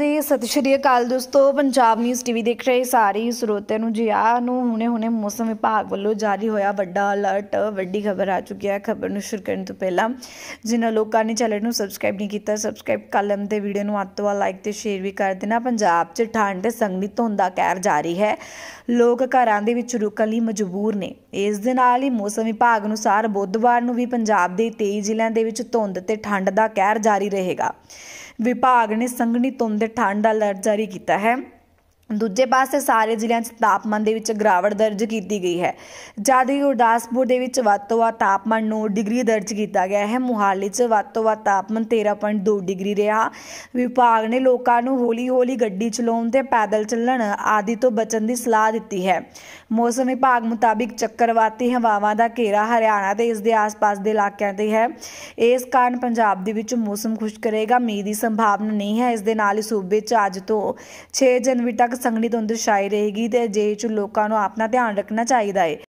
ਹਾਂਜੀ ਸਤਿ ਸ਼੍ਰੀ ਅਕਾਲ ਦੋਸਤੋ ਪੰਜਾਬ ਨਿਊਜ਼ ਟੀਵੀ ਦੇਖ ਰਹੇ ਸਾਰੇ ਸਰੋਤਿਆਂ ਨੂੰ ਜੀ ਆ ਨੂੰ ਹੁਣੇ-ਹੁਣੇ ਮੌਸਮ ਵਿਭਾਗ ਵੱਲੋਂ ਜਾਰੀ ਹੋਇਆ ਵੱਡਾ ਅਲਰਟ ਵੱਡੀ ਖਬਰ ਆ ਚੁੱਕੀ ਹੈ ਖਬਰ ਨੂੰ ਸ਼ੁਰੂ ਕਰਨ ਤੋਂ ਪਹਿਲਾਂ ਜਿਨ੍ਹਾਂ ਲੋਕਾਂ ਨੇ ਚੈਨਲ ਨੂੰ ਸਬਸਕ੍ਰਾਈਬ ਨਹੀਂ ਕੀਤਾ ਸਬਸਕ੍ਰਾਈਬ ਕਰ ਲੈਣ ਤੇ ਵੀਡੀਓ ਨੂੰ ਅੱਤਵਾ ਲਾਈਕ ਤੇ ਸ਼ੇਅਰ ਵੀ ਕਰ ਦੇਣਾ ਪੰਜਾਬ 'ਚ ਠੰਡ ਤੇ ਧੁੰਦਾ ਧੁੰਦ ਦਾ ਕਹਿਰ ਜਾਰੀ ਹੈ ਲੋਕ ਘਰਾਂ ਦੇ ਵਿੱਚ ਰੁਕਣ ਲਈ ਮਜਬੂਰ ਨੇ ਇਸ ਦੇ ਨਾਲ ਹੀ ਮੌਸਮ ਵਿਭਾਗ ਅਨੁਸਾਰ ਬੁੱਧਵਾਰ ਨੂੰ ਵੀ ਪੰਜਾਬ ਦੇ 23 ਜ਼ਿਲ੍ਹਿਆਂ ਦੇ ਵਿੱਚ ਧੁੰਦ ਤੇ ਠੰਡ ਦਾ ਕਹਿਰ ਜਾਰੀ ਰਹੇਗਾ ਵਿਭਾਗ ਨੇ ਸੰਘਣੀ ਧੁੰਦ ਦੇ ਠੰਡ ਦਾ ਅਲਰਟ ਜਾਰੀ ਕੀਤਾ ਹੈ ਦੂਜੇ ਪਾਸੇ ਸਾਰੇ ਜ਼ਿਲ੍ਹਿਆਂ 'ਚ ਤਾਪਮਾਨ ਦੇ ਵਿੱਚ ਗਰਾਵਟ ਦਰਜ ਕੀਤੀ ਗਈ ਹੈ ਜਦ ਕਿ ਗੁਰਦਾਸਪੁਰ ਦੇ ਵਿੱਚ ਵੱਧ ਤੋਂ ਵੱਧ ਤਾਪਮਾਨ 9 ਡਿਗਰੀ ਦਰਜ ਕੀਤਾ ਗਿਆ ਹੈ ਮੁਹਾਲੀ 'ਚ ਵੱਧ ਤੋਂ ਵੱਧ ਤਾਪਮਾਨ 13.2 ਡਿਗਰੀ ਰਿਹਾ ਵਿਭਾਗ ਨੇ ਲੋਕਾਂ ਨੂੰ ਹੌਲੀ-ਹੌਲੀ ਗੱਡੀ ਚਲਾਉਣ ਤੇ ਪੈਦਲ ਚੱਲਣ ਆਦਿ ਤੋਂ ਬਚਣ ਦੀ ਸਲਾਹ ਦਿੱਤੀ ਹੈ ਮੌਸਮ ਵਿਭਾਗ ਮੁਤਾਬਿਕ ਚੱਕਰਵਾਤੀ ਹਵਾਵਾਂ ਦਾ ਘੇਰਾ ਹਰਿਆਣਾ ਤੇ ਇਸ ਦੇ ਆਸ-ਪਾਸ ਦੇ ਇਲਾਕਿਆਂ ਤੇ ਹੈ ਇਸ ਕਾਰਨ ਪੰਜਾਬ ਦੇ ਵਿੱਚ ਮੌਸਮ ਖੁਸ਼ਕ ਰਹੇਗਾ ਮੀਂਹ ਦੀ ਸੰਭਾਵਨਾ ਨਹੀਂ ਹੈ ਇਸ ਦੇ ਨਾਲ ਹੀ ਸੂਬੇ 'ਚ ਅੱਜ ਤੋਂ 6 ਜਨਵਰੀ ਤੱਕ ਸੰਘਣੀ ਧੁੰਦ ਛਾਈ ਰਹੇਗੀ ਤੇ ਜੇ 'ਚ ਲੋਕਾਂ ਨੂੰ ਆਪਣਾ ਧਿਆਨ ਰੱਖਣਾ ਚਾਹੀਦਾ ਹੈ